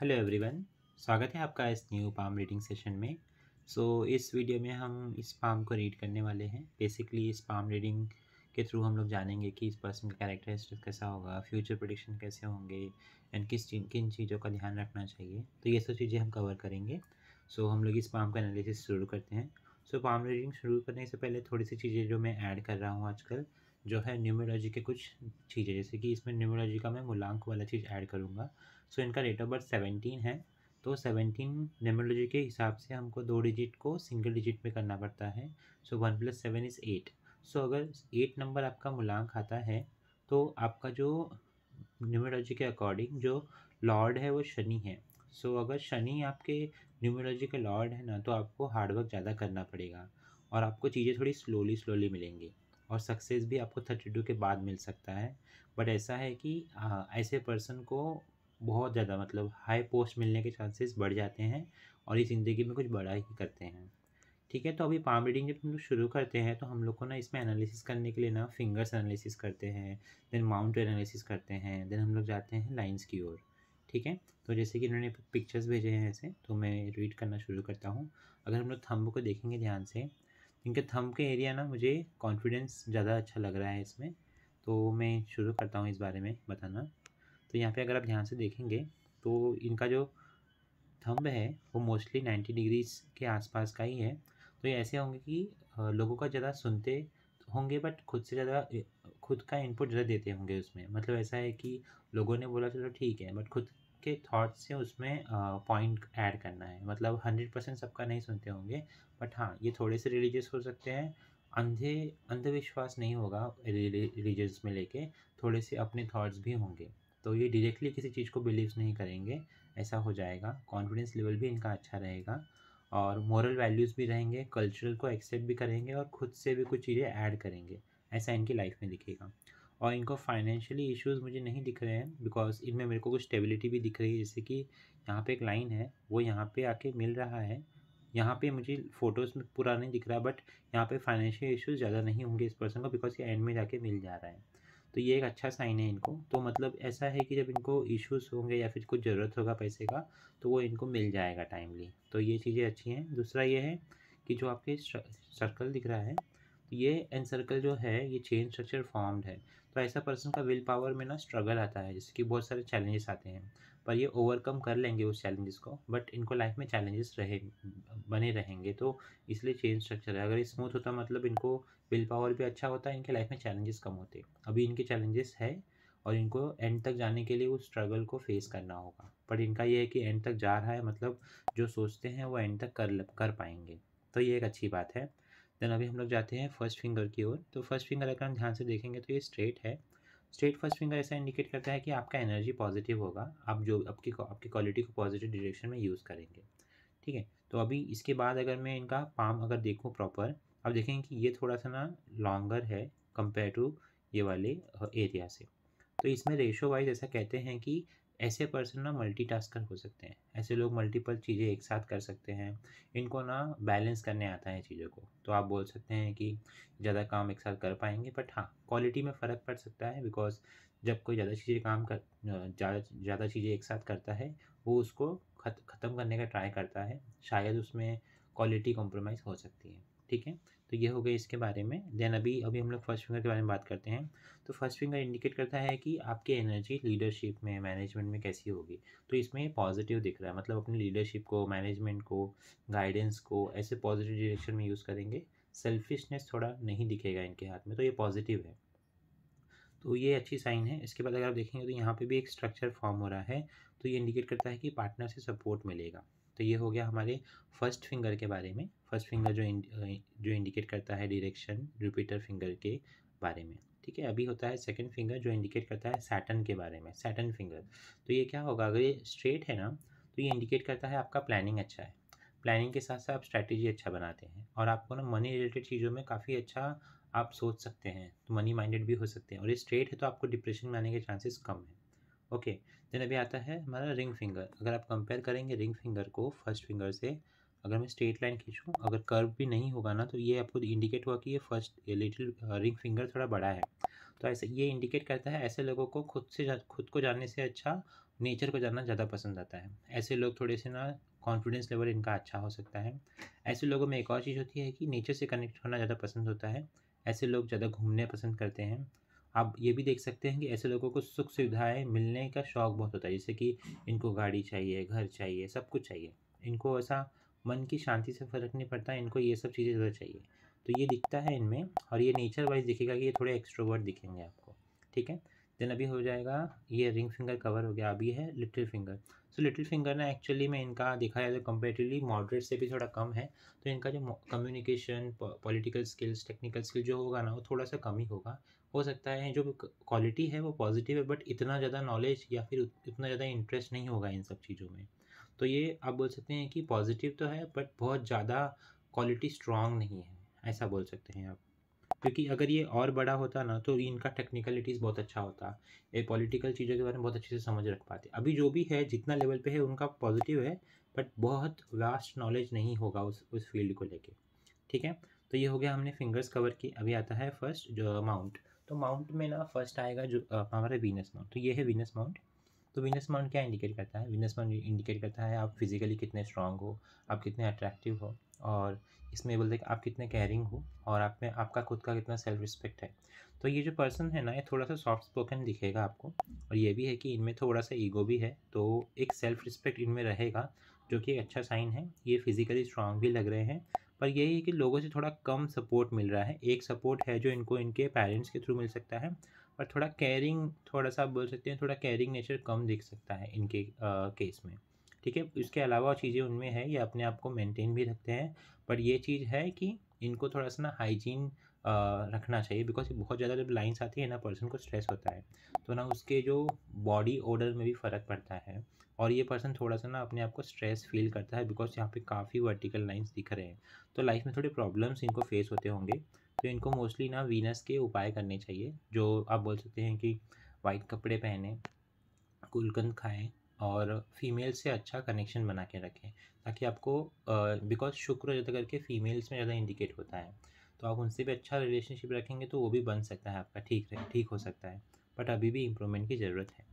hello everyone स्वागत है आपका इस न्यू पाम रीडिंग सेशन में सो so, इस वीडियो में हम इस पाम को रीड करने वाले हैं बेसिकली इस पाम रीडिंग के थ्रू हम लोग जानेंगे कि इस पर्सन का कैरेक्टरिस्टिक कैसा होगा फ्यूचर प्रोडिक्शन कैसे होंगे एंड किस किन चीज़ों का ध्यान रखना चाहिए तो ये सब चीज़ें हम कवर करेंगे सो so, हम लोग इस पाम का एनालिसिस शुरू करते हैं सो so, पाम रीडिंग शुरू करने से पहले थोड़ी सी चीज़ें जो मैं ऐड कर रहा हूँ आजकल जो है न्यूमरोलॉजी के कुछ चीज़ें जैसे कि इसमें न्यूमरोलॉजी का मैं मूलांक वाला चीज़ ऐड करूँगा सो इनका डेट ऑफ बर्थ सेवनटीन है तो सेवनटीन न्यूमरोलॉजी के हिसाब से हमको दो डिजिट को सिंगल डिजिट में करना पड़ता है so one plus seven is eight so अगर एट नंबर आपका मूलांक आता है तो आपका जो न्यूमरोलॉजी के अकॉर्डिंग जो लॉर्ड है वो शनि है सो so, अगर शनि आपके न्यूमरोलॉजी के लॉर्ड है ना तो आपको हार्डवर्क ज़्यादा करना पड़ेगा और आपको चीज़ें थोड़ी स्लोली स्लोली मिलेंगी और सक्सेस भी आपको थर्टी टू के बाद मिल सकता है बट ऐसा है कि आ, हाँ, ऐसे पर्सन को बहुत ज़्यादा मतलब हाई पोस्ट मिलने के चांसेस बढ़ जाते हैं और ये ज़िंदगी में कुछ बड़ा ही करते हैं ठीक है तो अभी पाम रीडिंग जब हम लोग शुरू करते हैं तो हम लोग को ना इसमें एनालिसिस करने के लिए ना फिंगर्स एनालिसिस करते हैं देन माउंट एनालिसिस करते हैं देन हम लोग जाते हैं लाइंस की ओर ठीक है तो जैसे कि इन्होंने पिक्चर्स भेजे हैं ऐसे तो मैं रीड करना शुरू करता हूँ अगर हम लोग थम्ब को देखेंगे ध्यान से इनके थम के एरिया ना मुझे कॉन्फिडेंस ज़्यादा अच्छा लग रहा है इसमें तो मैं शुरू करता हूँ इस बारे में बताना तो यहाँ पे अगर आप ध्यान से देखेंगे तो इनका जो थम्ब है वो मोस्टली नाइन्टी डिग्रीज के आसपास का ही है तो ये ऐसे होंगे कि लोगों का ज़्यादा सुनते होंगे बट खुद से ज़्यादा खुद का इनपुट ज़्यादा देते होंगे उसमें मतलब ऐसा है कि लोगों ने बोला चलो ठीक है बट खुद के थॉट्स से उसमें पॉइंट ऐड करना है मतलब हंड्रेड परसेंट सबका नहीं सुनते होंगे बट हाँ ये थोड़े से रिलीजियस हो सकते हैं अंधे अंधविश्वास नहीं होगा रिलीजियस में लेके थोड़े से अपने थॉट्स भी होंगे तो ये डायरेक्टली किसी चीज़ को बिलीव नहीं करेंगे ऐसा हो जाएगा कॉन्फिडेंस लेवल भी इनका अच्छा रहेगा और मॉरल वैल्यूज़ भी रहेंगे कल्चरल को एक्सेप्ट भी करेंगे और ख़ुद से भी कुछ चीज़ें ऐड करेंगे ऐसा इनकी लाइफ में दिखेगा और इनको फाइनेंशियली इश्यूज मुझे नहीं दिख रहे हैं बिकॉज इनमें मेरे को कुछ स्टेबिलिटी भी दिख रही है जैसे कि यहाँ पे एक लाइन है वो यहाँ पे आके मिल रहा है यहाँ पे मुझे फ़ोटोज़ में पूरा नहीं दिख रहा बट यहाँ पे फाइनेंशियल इश्यूज ज़्यादा नहीं होंगे इस पर्सन को बिकॉज ये एंड में जाके मिल जा रहा है तो ये एक अच्छा साइन है इनको तो मतलब ऐसा है कि जब इनको इश्यूज़ होंगे या फिर कुछ ज़रूरत होगा पैसे का तो वो इनको मिल जाएगा टाइमली तो ये चीज़ें अच्छी हैं दूसरा ये है कि जो आपके सर्कल दिख रहा है ये एनसर्कल जो है ये चेन स्ट्रक्चर फॉर्म्ड है तो ऐसा पर्सन का विल पावर में ना स्ट्रगल आता है जैसे कि बहुत सारे चैलेंजेस आते हैं पर ये ओवरकम कर लेंगे उस चैलेंजेस को बट इनको लाइफ में चैलेंजेस रहे बने रहेंगे तो इसलिए चेन स्ट्रक्चर है अगर ये स्मूथ होता मतलब इनको विल पावर भी अच्छा होता है इनके लाइफ में चैलेंजेस कम होते अभी इनके चैलेंजेस है और इनको एंड तक जाने के लिए उस स्ट्रगल को फेस करना होगा बट इनका ये है कि एंड तक जा रहा है मतलब जो सोचते हैं वो एंड तक कर कर पाएंगे तो ये एक अच्छी बात है देन अभी हम लोग जाते हैं फर्स्ट फिंगर की ओर तो फर्स्ट फिंगर अगर हम ध्यान से देखेंगे तो ये स्ट्रेट है स्ट्रेट फर्स्ट फिंगर ऐसा इंडिकेट करता है कि आपका एनर्जी पॉजिटिव होगा आप जो आपकी आपकी क्वालिटी को पॉजिटिव डिरेक्शन में यूज़ करेंगे ठीक है तो अभी इसके बाद अगर मैं इनका पाम अगर देखूँ प्रॉपर आप देखेंगे कि ये थोड़ा सा ना लॉन्गर है कंपेयर टू ये वाले एरिया से तो इसमें रेशो वाइज ऐसा कहते हैं कि ऐसे पर्सन ना मल्टी हो सकते हैं ऐसे लोग मल्टीपल चीज़ें एक साथ कर सकते हैं इनको ना बैलेंस करने आता है चीज़ों को तो आप बोल सकते हैं कि ज़्यादा काम एक साथ कर पाएंगे बट हाँ क्वालिटी में फ़र्क पड़ सकता है बिकॉज जब कोई ज़्यादा चीज़ें काम कर ज़्यादा ज़्यादा चीज़ें एक साथ करता है वो उसको ख़त्म करने का ट्राई करता है शायद उसमें क्वालिटी कॉम्प्रोमाइज़ हो सकती है ठीक है तो ये हो गया इसके बारे में देन अभी अभी हम लोग फर्स्ट फिंगर के बारे में बात करते हैं तो फर्स्ट फिंगर इंडिकेट करता है कि आपकी एनर्जी लीडरशिप में मैनेजमेंट में कैसी होगी तो इसमें पॉजिटिव दिख रहा है मतलब अपनी लीडरशिप को मैनेजमेंट को गाइडेंस को ऐसे पॉजिटिव डिरेक्शन में यूज़ करेंगे सेल्फिशनेस थोड़ा नहीं दिखेगा इनके हाथ में तो ये पॉजिटिव है तो ये अच्छी साइन है इसके बाद अगर आप देखेंगे तो यहाँ पे भी एक स्ट्रक्चर फॉर्म हो रहा है तो ये इंडिकेट करता है कि पार्टनर से सपोर्ट मिलेगा तो ये हो गया हमारे फर्स्ट फिंगर के बारे में फर्स्ट फिंगर जो इंड, जो इंडिकेट करता है डिरेक्शन जुपिटर फिंगर के बारे में ठीक है अभी होता है सेकंड फिंगर जो इंडिकेट करता है सैटन के बारे में सैटन फिंगर तो ये क्या होगा अगर ये स्ट्रेट है ना तो ये इंडिकेट करता है आपका प्लानिंग अच्छा है प्लानिंग के साथ साथ आप स्ट्रैटेजी अच्छा बनाते हैं और आपको ना मनी रिलेटेड चीज़ों में काफ़ी अच्छा आप सोच सकते हैं तो मनी माइंडेड भी हो सकते हैं और ये स्ट्रेट है तो आपको डिप्रेशन में आने के चांसेस कम है ओके देन अभी आता है हमारा रिंग फिंगर अगर आप कंपेयर करेंगे रिंग फिंगर को फर्स्ट फिंगर से अगर मैं स्ट्रेट लाइन खींचूँ अगर कर्व भी नहीं होगा ना तो ये आपको इंडिकेट हुआ कि ये फर्स्ट लिटिल रिंग फिंगर थोड़ा बड़ा है तो ऐसे ये इंडिकेट करता है ऐसे लोगों को खुद से खुद को जानने से अच्छा नेचर को जानना ज़्यादा पसंद आता है ऐसे लोग थोड़े से ना कॉन्फिडेंस लेवल इनका अच्छा हो सकता है ऐसे लोगों में एक और चीज़ होती है कि नेचर से कनेक्ट होना ज़्यादा पसंद होता है ऐसे लोग ज़्यादा घूमने पसंद करते हैं आप ये भी देख सकते हैं कि ऐसे लोगों को सुख सुविधाएं मिलने का शौक़ बहुत होता है जैसे कि इनको गाड़ी चाहिए घर चाहिए सब कुछ चाहिए इनको ऐसा मन की शांति से फ़र्क नहीं पड़ता इनको ये सब चीज़ें ज़्यादा चाहिए तो ये दिखता है इनमें और ये नेचर वाइज दिखेगा कि ये थोड़े एक्स्ट्रोवर्ट दिखेंगे आपको ठीक है देन अभी हो जाएगा ये रिंग फिंगर कवर हो गया अभी है little finger so little finger ना एक्चुअली में इनका देखा जाए तो कंपेरेटिवली मॉडरेट से भी थोड़ा कम है तो इनका जो communication political skills technical skill जो होगा ना वो थोड़ा सा कम ही होगा हो सकता है जो क्वालिटी है वो पॉजिटिव है बट इतना ज़्यादा नॉलेज या फिर उतना ज़्यादा इंटरेस्ट नहीं होगा इन सब चीज़ों में तो ये आप बोल सकते हैं कि पॉजिटिव तो है बट बहुत ज़्यादा क्वालिटी स्ट्रांग नहीं है ऐसा बोल सकते हैं आप क्योंकि अगर ये और बड़ा होता ना तो इनका टेक्निकलिटीज़ बहुत अच्छा होता ये पॉलिटिकल चीज़ों के बारे में बहुत अच्छे से समझ रख पाते अभी जो भी है जितना लेवल पे है उनका पॉजिटिव है बट बहुत वास्ट नॉलेज नहीं होगा उस उस फील्ड को लेके ठीक है तो ये हो गया हमने फिंगर्स कवर की अभी आता है फर्स्ट जो माउंट तो माउंट में ना फर्स्ट आएगा जो हमारा वीनस माउंट तो ये है वीनस माउंट तो वीनस माउंट क्या इंडिकेट करता है वीनस माउंट इंडिकेट करता है आप फिजिकली कितने स्ट्रांग हो आप कितने अट्रैक्टिव हो और इसमें बोलते हैं कि आप कितने केयरिंग हो और आप में आपका खुद का कितना सेल्फ रिस्पेक्ट है तो ये जो पर्सन है ना ये थोड़ा सा सॉफ्ट स्पोकन दिखेगा आपको और ये भी है कि इनमें थोड़ा सा ईगो भी है तो एक सेल्फ रिस्पेक्ट इनमें रहेगा जो कि अच्छा साइन है ये फिजिकली स्ट्रांग भी लग रहे हैं पर यही है कि लोगों से थोड़ा कम सपोर्ट मिल रहा है एक सपोर्ट है जो इनको इनके पेरेंट्स के थ्रू मिल सकता है और थोड़ा केयरिंग थोड़ा सा बोल सकते हैं थोड़ा केयरिंग नेचर कम दिख सकता है इनके केस में ठीक है इसके अलावा चीज़ें उनमें है ये अपने आप को मेंटेन भी रखते हैं बट ये चीज़ है कि इनको थोड़ा सा ना हाइजीन रखना चाहिए बिकॉज बहुत ज़्यादा जब लाइन्स आती है ना पर्सन को स्ट्रेस होता है तो ना उसके जो बॉडी ऑर्डर में भी फ़र्क पड़ता है और ये पर्सन थोड़ा सा ना अपने आप को स्ट्रेस फील करता है बिकॉज यहाँ पे काफ़ी वर्टिकल लाइंस दिख रहे हैं तो लाइफ में थोड़े प्रॉब्लम्स इनको फेस होते होंगे तो इनको मोस्टली ना वीनस के उपाय करने चाहिए जो आप बोल सकते हैं कि वाइट कपड़े पहने गुलकंद खाएं और फीमेल से अच्छा कनेक्शन बना के रखें ताकि आपको बिकॉज शुक्र ज़्यादा करके फ़ीमेल्स में ज़्यादा इंडिकेट होता है तो आप उनसे भी अच्छा रिलेशनशिप रखेंगे तो वो भी बन सकता है आपका ठीक ठीक हो सकता है बट अभी भी इम्प्रूवमेंट की ज़रूरत है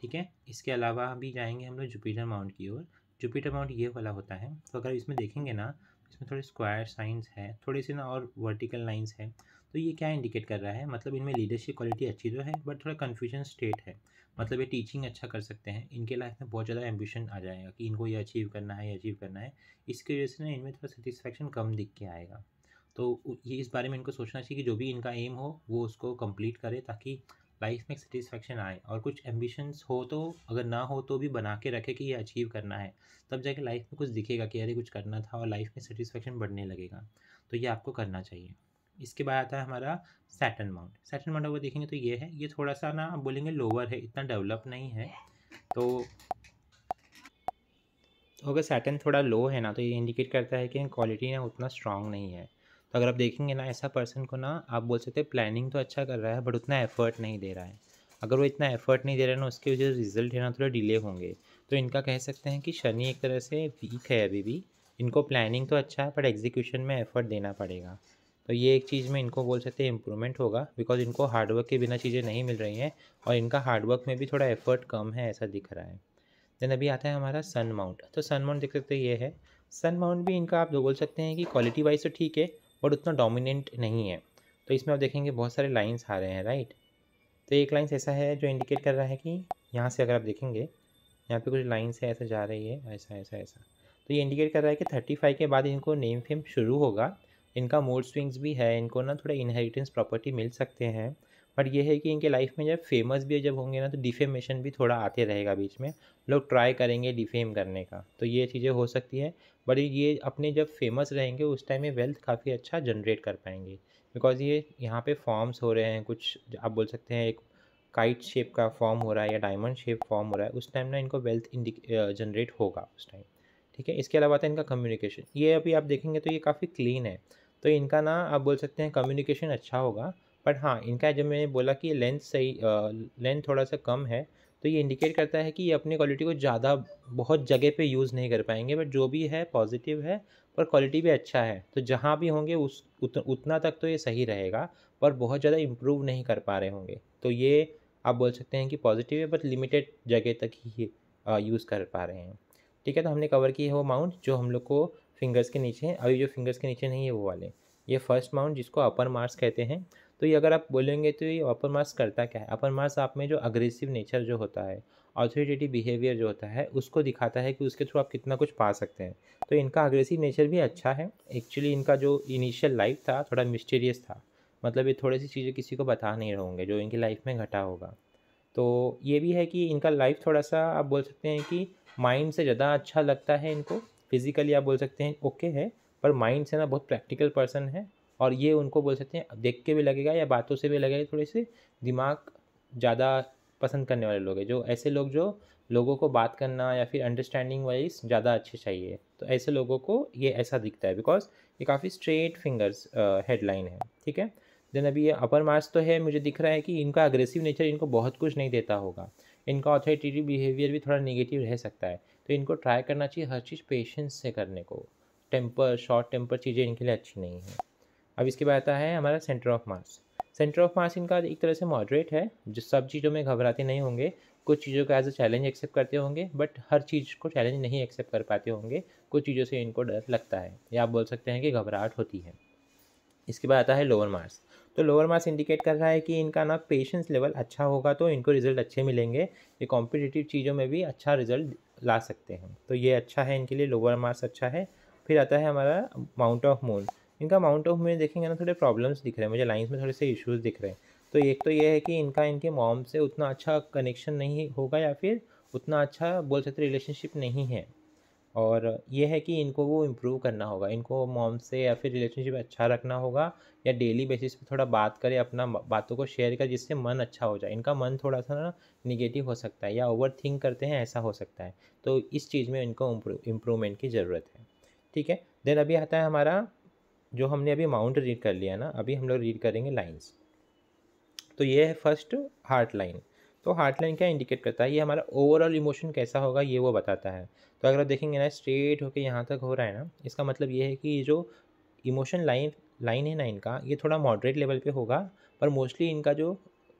ठीक है इसके अलावा अभी जाएंगे हम लोग जुपिटर माउंट की ओर जुपिटर माउंट ये वाला होता है तो अगर इसमें देखेंगे ना इसमें थोड़े स्क्वायर साइंस है थोड़ी सी ना और वर्टिकल लाइंस है तो ये क्या इंडिकेट कर रहा है मतलब इनमें लीडरशिप क्वालिटी अच्छी तो है बट थोड़ा कन्फ्यूजन स्टेट है मतलब ये टीचिंग अच्छा कर सकते हैं इनके लाइफ में बहुत ज़्यादा एम्बिशन आ जाएगा कि इनको ये अचीव करना है ये अचीव करना है इसकी वजह से ना इनमें थोड़ा सेटिस्फेक्शन कम दिख के आएगा तो ये इस बारे में इनको सोचना चाहिए कि जो भी इनका एम हो वो उसको कंप्लीट करे ताकि लाइफ में एक सेटिस्फेक्शन आए और कुछ एम्बिशंस हो तो अगर ना हो तो भी बना के रखे कि ये अचीव करना है तब जाके लाइफ में कुछ दिखेगा कि अरे कुछ करना था और लाइफ में सेटिस्फेक्शन बढ़ने लगेगा तो ये आपको करना चाहिए इसके बाद आता है हमारा सैटन माउंट सैटन माउंट अगर देखेंगे तो ये है ये थोड़ा सा ना आप बोलेंगे लोअर है इतना डेवलप नहीं है तो अगर सैटन थोड़ा लो है ना तो ये इंडिकेट करता है कि क्वालिटी ना उतना स्ट्रांग नहीं है तो अगर आप देखेंगे ना ऐसा पर्सन को ना आप बोल सकते हैं प्लानिंग तो अच्छा कर रहा है बट उतना एफर्ट नहीं दे रहा है अगर वो इतना एफर्ट नहीं दे रहा है ना उसके जो रिजल्ट है ना थोड़े डिले होंगे तो इनका कह सकते हैं कि शनि एक तरह से वीक है अभी भी इनको प्लानिंग तो अच्छा है बट एग्जीक्यूशन में एफर्ट देना पड़ेगा तो ये एक चीज़ में इनको बोल सकते हैं इम्प्रूवमेंट होगा बिकॉज इनको हार्डवर्क के बिना चीज़ें नहीं मिल रही हैं और इनका हार्डवर्क में भी थोड़ा एफर्ट कम है ऐसा दिख रहा है देन अभी आता है हमारा सन माउंट तो सन माउंट देख सकते ये है सन माउंट भी इनका आप बोल सकते हैं कि क्वालिटी वाइज तो ठीक है बट उतना डोमिनेंट नहीं है तो इसमें आप देखेंगे बहुत सारे लाइन्स आ रहे हैं राइट तो एक लाइन्स ऐसा है जो इंडिकेट कर रहा है कि यहाँ से अगर आप देखेंगे यहाँ पे कुछ लाइन्स है ऐसा जा रही है ऐसा ऐसा ऐसा तो ये इंडिकेट कर रहा है कि थर्टी फाइव के बाद इनको नेम फेम शुरू होगा इनका मोड स्विंग्स भी है इनको ना थोड़ा इनहेरिटेंस प्रॉपर्टी मिल सकते हैं बट ये है कि इनके लाइफ में जब फेमस भी जब होंगे ना तो डिफेमेशन भी थोड़ा आते रहेगा बीच में लोग ट्राई करेंगे डिफेम करने का तो ये चीज़ें हो सकती है बट ये अपने जब फेमस रहेंगे उस टाइम ये वेल्थ काफ़ी अच्छा जनरेट कर पाएंगे बिकॉज ये यहाँ पे फॉर्म्स हो रहे हैं कुछ आप बोल सकते हैं एक काइट शेप का फॉर्म हो रहा है या डायमंड शेप फॉर्म हो रहा है उस टाइम ना इनको वेल्थ जनरेट होगा उस टाइम ठीक है इसके अलावा था तो इनका कम्युनिकेशन ये अभी आप देखेंगे तो ये काफ़ी क्लीन है तो इनका ना आप बोल सकते हैं कम्युनिकेशन अच्छा होगा बट हाँ इनका जब मैंने बोला कि लेंथ सही लेंथ थोड़ा सा कम है तो ये इंडिकेट करता है कि ये अपनी क्वालिटी को ज़्यादा बहुत जगह पे यूज़ नहीं कर पाएंगे बट जो भी है पॉजिटिव है और क्वालिटी भी अच्छा है तो जहाँ भी होंगे उस उत, उतना तक तो ये सही रहेगा पर बहुत ज़्यादा इम्प्रूव नहीं कर पा रहे होंगे तो ये आप बोल सकते हैं कि पॉजिटिव है बट लिमिटेड जगह तक ही यूज़ कर पा रहे हैं ठीक है तो हमने कवर की है वो माउंट जो हम लोग को फिंगर्स के नीचे अभी जो फिंगर्स के नीचे नहीं है वो वाले ये फर्स्ट माउंट जिसको अपर मार्क्स कहते हैं तो ये अगर आप बोलेंगे तो ये अपर मास करता क्या है अपर मास आप में जो अग्रेसिव नेचर जो होता है ऑथोरिटेटिव बिहेवियर जो होता है उसको दिखाता है कि उसके थ्रू आप कितना कुछ पा सकते हैं तो इनका अग्रेसिव नेचर भी अच्छा है एक्चुअली इनका जो इनिशियल लाइफ था थोड़ा मिस्टीरियस था मतलब ये थोड़ी सी चीज़ें किसी को बता नहीं रहोगे जो इनकी लाइफ में घटा होगा तो ये भी है कि इनका लाइफ थोड़ा सा आप बोल सकते हैं कि माइंड से ज़्यादा अच्छा लगता है इनको फिज़िकली आप बोल सकते हैं ओके है पर माइंड से ना बहुत प्रैक्टिकल पर्सन है और ये उनको बोल सकते हैं देख के भी लगेगा या बातों से भी लगेगा थोड़े से दिमाग ज़्यादा पसंद करने वाले लोग हैं जो ऐसे लोग जो लोगों को बात करना या फिर अंडरस्टैंडिंग वाइज ज़्यादा अच्छे चाहिए तो ऐसे लोगों को ये ऐसा दिखता है बिकॉज ये काफ़ी स्ट्रेट फिंगर्स हेडलाइन है ठीक है देन अभी ये अपर मार्क्स तो है मुझे दिख रहा है कि इनका अग्रेसिव नेचर इनको बहुत कुछ नहीं देता होगा इनका ऑथोरिटेटिव बिहेवियर भी थोड़ा नेगेटिव रह सकता है तो इनको ट्राई करना चाहिए हर चीज़ पेशेंस से करने को टेम्पर शॉर्ट टेम्पर चीज़ें इनके लिए अच्छी नहीं है अब इसके बाद आता है हमारा centre of mass centre of mass इनका एक तरह से मॉडरेट है जो सब चीज़ों में घबराते नहीं होंगे कुछ चीज़ों को एज अ चैलेंज एक्सेप्ट करते होंगे बट हर चीज़ को चैलेंज नहीं एक्सेप्ट कर पाते होंगे कुछ चीज़ों से इनको डर लगता है या आप बोल सकते हैं कि घबराहट होती है इसके बाद आता है लोअर मार्स तो लोअर मार्स इंडिकेट कर रहा है कि इनका ना पेशेंस लेवल अच्छा होगा तो इनको रिजल्ट अच्छे मिलेंगे ये कॉम्पिटिटिव चीज़ों में भी अच्छा रिजल्ट ला सकते हैं तो ये अच्छा है इनके लिए लोअर मार्स अच्छा है फिर आता है हमारा माउंट ऑफ मून इनका माउंट ऑफ में देखेंगे ना थोड़े प्रॉब्लम्स दिख रहे हैं मुझे लाइन्स में थोड़े से इश्यूज़ दिख रहे हैं तो एक तो ये है कि इनका इनके मॉम से उतना अच्छा कनेक्शन नहीं होगा या फिर उतना अच्छा बोल सकते रिलेशनशिप नहीं है और ये है कि इनको वो इम्प्रूव करना होगा इनको मॉम से या फिर रिलेशनशिप अच्छा रखना होगा या डेली बेसिस पे थोड़ा बात करें अपना बातों को शेयर कर जिससे मन अच्छा हो जाए इनका मन थोड़ा सा ना निगेटिव हो सकता है या ओवर थिंक करते हैं ऐसा हो सकता है तो इस चीज़ में इनको इम्प्रूवमेंट की ज़रूरत है ठीक है देन अभी आता है हमारा जो हमने अभी अमाउंट रीड कर लिया ना अभी हम लोग रीड करेंगे लाइन्स तो ये है फर्स्ट हार्ट लाइन तो हार्ट लाइन क्या इंडिकेट करता है ये हमारा ओवरऑल इमोशन कैसा होगा ये वो बताता है तो अगर आप देखेंगे ना स्ट्रेट होके यहाँ तक हो रहा है ना इसका मतलब ये है कि ये जो इमोशन लाइन लाइन है ना इनका ये थोड़ा मॉडरेट लेवल पे होगा पर मोस्टली इनका जो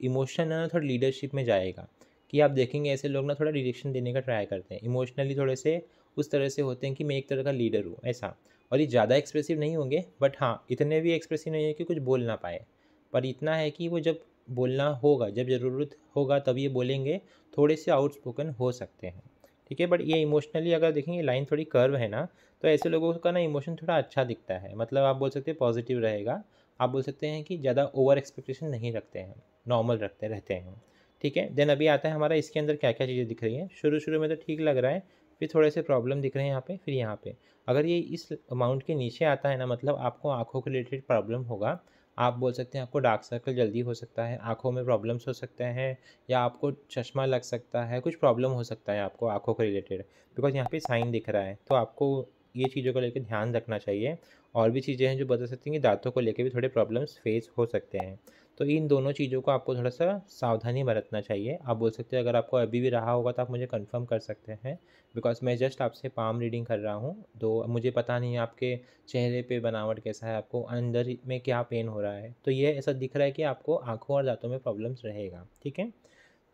इमोशन है ना थोड़ा लीडरशिप में जाएगा कि आप देखेंगे ऐसे लोग ना थोड़ा डिरेक्शन देने का ट्राई करते हैं इमोशनली थोड़े से उस तरह से होते हैं कि मैं एक तरह का लीडर हूँ ऐसा और ये ज़्यादा एक्सप्रेसिव नहीं होंगे बट हाँ इतने भी एक्सप्रेसिव नहीं है कि कुछ बोल ना पाए पर इतना है कि वो जब बोलना होगा जब ज़रूरत होगा तब ये बोलेंगे थोड़े से आउटस्पोकन हो सकते हैं ठीक है बट ये इमोशनली अगर देखेंगे लाइन थोड़ी कर्व है ना तो ऐसे लोगों का ना इमोशन थोड़ा अच्छा दिखता है मतलब आप बोल सकते हैं पॉजिटिव रहेगा आप बोल सकते हैं कि ज़्यादा ओवर एक्सपेक्टेशन नहीं रखते हैं नॉर्मल रखते रहते हैं ठीक है देन अभी आता है हमारा इसके अंदर क्या क्या चीज़ें दिख रही हैं शुरू शुरू में तो ठीक लग रहा है फिर थोड़े से प्रॉब्लम दिख रहे हैं यहाँ पे फिर यहाँ पे अगर ये इस अमाउंट के नीचे आता है ना मतलब आपको आँखों के रिलेटेड प्रॉब्लम होगा आप बोल सकते हैं आपको डार्क सर्कल जल्दी हो सकता है आँखों में प्रॉब्लम्स हो सकते हैं या आपको चश्मा लग सकता है कुछ प्रॉब्लम हो सकता है आपको आँखों के रिलेटेड बिकॉज यहाँ पर साइन दिख रहा है तो आपको ये चीज़ों को लेकर ध्यान रखना चाहिए और भी चीज़ें हैं जो बता सकती हैं कि दांतों को लेकर भी थोड़े प्रॉब्लम्स फेस हो सकते हैं तो इन दोनों चीज़ों को आपको थोड़ा सा सावधानी बरतना चाहिए आप बोल सकते हैं अगर आपको अभी भी रहा होगा तो आप मुझे कंफर्म कर सकते हैं बिकॉज मैं जस्ट आपसे पाम रीडिंग कर रहा हूँ तो मुझे पता नहीं आपके चेहरे पे बनावट कैसा है आपको अंदर में क्या पेन हो रहा है तो ये ऐसा दिख रहा है कि आपको आँखों और दांतों में प्रॉब्लम्स रहेगा ठीक है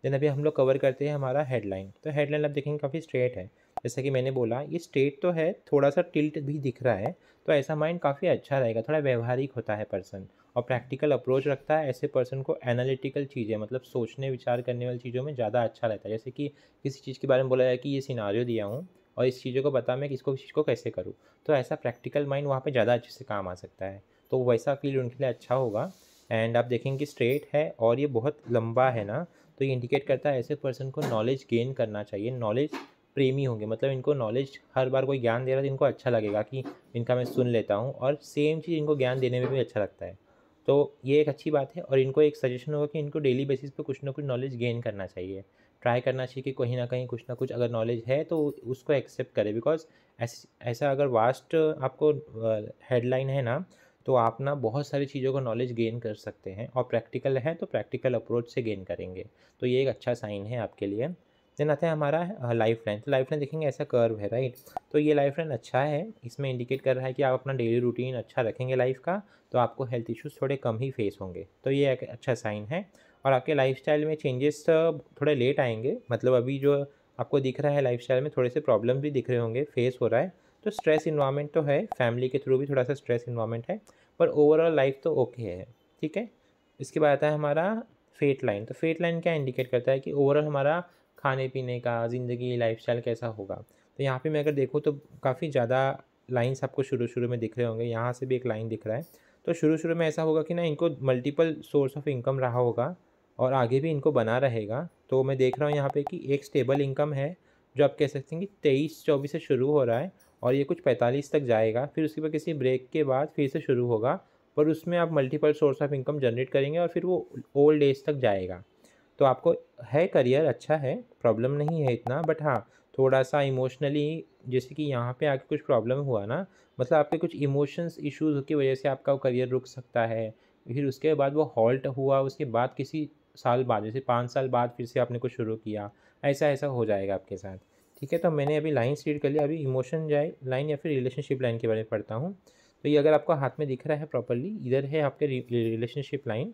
देन अभी हम लोग कवर करते हैं हमारा हेडलाइन तो हेडलाइन आप देखेंगे काफ़ी स्ट्रेट है जैसा कि मैंने बोला ये स्ट्रेट तो है थोड़ा सा टिल्ट भी दिख रहा है तो ऐसा माइंड काफ़ी अच्छा रहेगा थोड़ा व्यवहारिक होता है पर्सन और प्रैक्टिकल अप्रोच रखता है ऐसे पर्सन को एनालिटिकल चीज़ें मतलब सोचने विचार करने वाली चीज़ों में ज़्यादा अच्छा रहता है जैसे कि किसी चीज़ के बारे में बोला जाए कि ये सिनारियो दिया हूँ और इस चीज़ों को बता मैं किसको चीज़ को कैसे करूँ तो ऐसा प्रैक्टिकल माइंड वहाँ पर ज़्यादा अच्छे से काम आ सकता है तो वैसा फील्ड उनके लिए अच्छा होगा एंड आप देखेंगे कि स्ट्रेट है और ये बहुत लंबा है ना तो ये इंडिकेट करता है ऐसे पर्सन को नॉलेज गेन करना चाहिए नॉलेज प्रेमी होंगे मतलब इनको नॉलेज हर बार कोई ज्ञान दे रहा है तो इनको अच्छा लगेगा कि इनका मैं सुन लेता हूँ और सेम चीज़ इनको ज्ञान देने में भी अच्छा लगता है तो ये एक अच्छी बात है और इनको एक सजेशन होगा कि इनको डेली बेसिस पे कुछ ना कुछ नॉलेज गेन करना चाहिए ट्राई करना चाहिए कि कहीं ना कहीं कुछ ना कुछ अगर नॉलेज है तो उसको एक्सेप्ट करें बिकॉज ऐसा अगर वास्ट आपको हेडलाइन है ना तो आप ना बहुत सारी चीज़ों का नॉलेज गेन कर सकते हैं और प्रैक्टिकल है तो प्रैक्टिकल अप्रोच से गेन करेंगे तो ये एक अच्छा साइन है आपके लिए देन आता है हमारा लाइफ लाइन तो लाइफ लाइन देखेंगे ऐसा कर्व है राइट तो ये लाइफ लाइन अच्छा है इसमें इंडिकेट कर रहा है कि आप अपना डेली रूटीन अच्छा रखेंगे लाइफ का तो आपको हेल्थ इश्यूज़ थोड़े कम ही फेस होंगे तो ये एक अच्छा साइन है और आपके स्टाइल में चेंजेस थोड़े लेट आएंगे मतलब अभी जो आपको दिख रहा है स्टाइल में थोड़े से प्रॉब्लम भी दिख रहे होंगे फेस हो रहा है तो स्ट्रेस इन्वामेंट तो है फैमिली के थ्रू भी थोड़ा सा स्ट्रेस इन्वामेंट है पर ओवरऑल लाइफ तो ओके है ठीक है इसके बाद आता है हमारा फेट लाइन तो फेट लाइन क्या इंडिकेट करता है कि ओवरऑल हमारा खाने पीने का ज़िंदगी स्टाइल कैसा होगा तो यहाँ पे मैं अगर देखूँ तो काफ़ी ज़्यादा लाइन्स आपको शुरू शुरू में दिख रहे होंगे यहाँ से भी एक लाइन दिख रहा है तो शुरू शुरू में ऐसा होगा कि ना इनको मल्टीपल सोर्स ऑफ इनकम रहा होगा और आगे भी इनको बना रहेगा तो मैं देख रहा हूँ यहाँ पे कि एक स्टेबल इनकम है जो आप कह सकते हैं कि तेईस चौबीस से शुरू हो रहा है और ये कुछ पैंतालीस तक जाएगा फिर उसके बाद किसी ब्रेक के बाद फिर से शुरू होगा पर उसमें आप multiple source of income generate करेंगे और फिर वो ओल्ड एज तक जाएगा तो आपको है करियर अच्छा है प्रॉब्लम नहीं है इतना बट हाँ थोड़ा सा इमोशनली जैसे कि यहाँ पे आके कुछ प्रॉब्लम हुआ ना मतलब आपके कुछ इमोशंस इश्यूज की वजह से आपका करियर रुक सकता है फिर उसके बाद वो हॉल्ट हुआ उसके बाद किसी साल बाद जैसे पाँच साल बाद फिर से आपने कुछ शुरू किया ऐसा ऐसा हो जाएगा आपके साथ ठीक है तो मैंने अभी लाइन स्टीड कर लिया अभी इमोशन जाए लाइन या फिर रिलेशनशिप लाइन के बारे में पढ़ता हूँ तो ये अगर आपको हाथ में दिख रहा है प्रॉपरली इधर है आपके रिलेशनशिप लाइन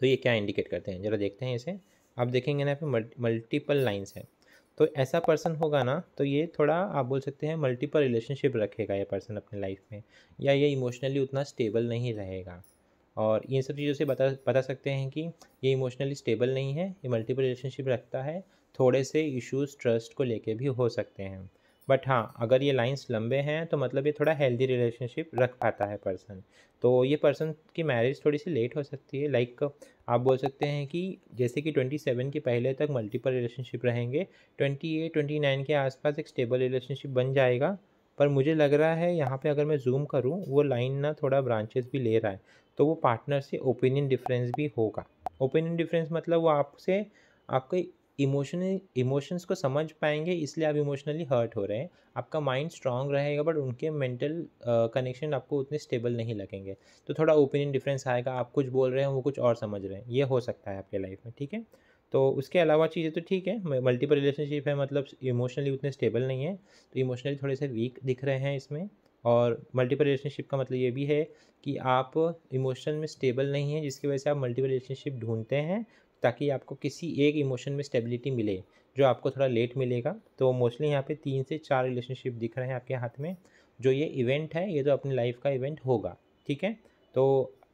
तो ये क्या इंडिकेट करते हैं ज़रा देखते हैं इसे आप देखेंगे ना यहाँ पे मल्टीपल लाइन्स हैं तो ऐसा पर्सन होगा ना तो ये थोड़ा आप बोल सकते हैं मल्टीपल रिलेशनशिप रखेगा ये पर्सन अपने लाइफ में या ये इमोशनली उतना स्टेबल नहीं रहेगा और इन सब चीज़ों से बता बता सकते हैं कि ये इमोशनली स्टेबल नहीं है ये मल्टीपल रिलेशनशिप रखता है थोड़े से इश्यूज ट्रस्ट को लेके भी हो सकते हैं बट हाँ अगर ये लाइंस लंबे हैं तो मतलब ये थोड़ा हेल्दी रिलेशनशिप रख पाता है पर्सन तो ये पर्सन की मैरिज थोड़ी सी लेट हो सकती है लाइक like, आप बोल सकते हैं कि जैसे कि ट्वेंटी सेवन के पहले तक मल्टीपल रिलेशनशिप रहेंगे ट्वेंटी एट ट्वेंटी नाइन के आसपास एक स्टेबल रिलेशनशिप बन जाएगा पर मुझे लग रहा है यहाँ पे अगर मैं जूम करूँ वो लाइन ना थोड़ा ब्रांचेस भी ले रहा है तो वो पार्टनर से ओपिनियन डिफरेंस भी होगा ओपिनियन डिफरेंस मतलब वो आपसे आपके इमोशनली इमोशंस को समझ पाएंगे इसलिए आप इमोशनली हर्ट हो रहे हैं आपका माइंड स्ट्रांग रहेगा बट उनके मेंटल कनेक्शन uh, आपको उतने स्टेबल नहीं लगेंगे तो थोड़ा ओपिनियन डिफरेंस आएगा आप कुछ बोल रहे हैं वो कुछ और समझ रहे हैं ये हो सकता है आपके लाइफ में ठीक है तो उसके अलावा चीज़ें तो ठीक है मल्टीपल रिलेशनशिप है मतलब इमोशनली उतने स्टेबल नहीं है तो इमोशनली थोड़े से वीक दिख रहे हैं इसमें और मल्टीपल रिलेशनशिप का मतलब ये भी है कि आप इमोशन में स्टेबल नहीं है जिसकी वजह से आप मल्टीपल रिलेशनशिप ढूंढते हैं ताकि आपको किसी एक इमोशन में स्टेबिलिटी मिले जो आपको थोड़ा लेट मिलेगा तो मोस्टली यहाँ पे तीन से चार रिलेशनशिप दिख रहे हैं आपके हाथ में जो ये इवेंट है ये तो अपनी लाइफ का इवेंट होगा ठीक है तो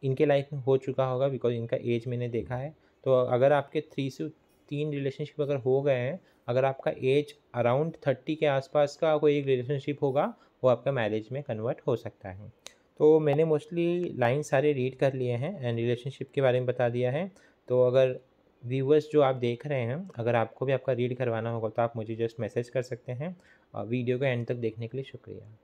इनके लाइफ में हो चुका होगा बिकॉज इनका एज मैंने देखा है तो अगर आपके थ्री से तीन रिलेशनशिप अगर हो गए हैं अगर आपका एज अराउंड थर्टी के आसपास का कोई एक रिलेशनशिप होगा वो आपका मैरिज में कन्वर्ट हो सकता है तो मैंने मोस्टली लाइन सारे रीड कर लिए हैं एंड रिलेशनशिप के बारे में बता दिया है तो अगर व्यूवर्स जो आप देख रहे हैं अगर आपको भी आपका रीड करवाना होगा तो आप मुझे जस्ट मैसेज कर सकते हैं और वीडियो को एंड तक देखने के लिए शुक्रिया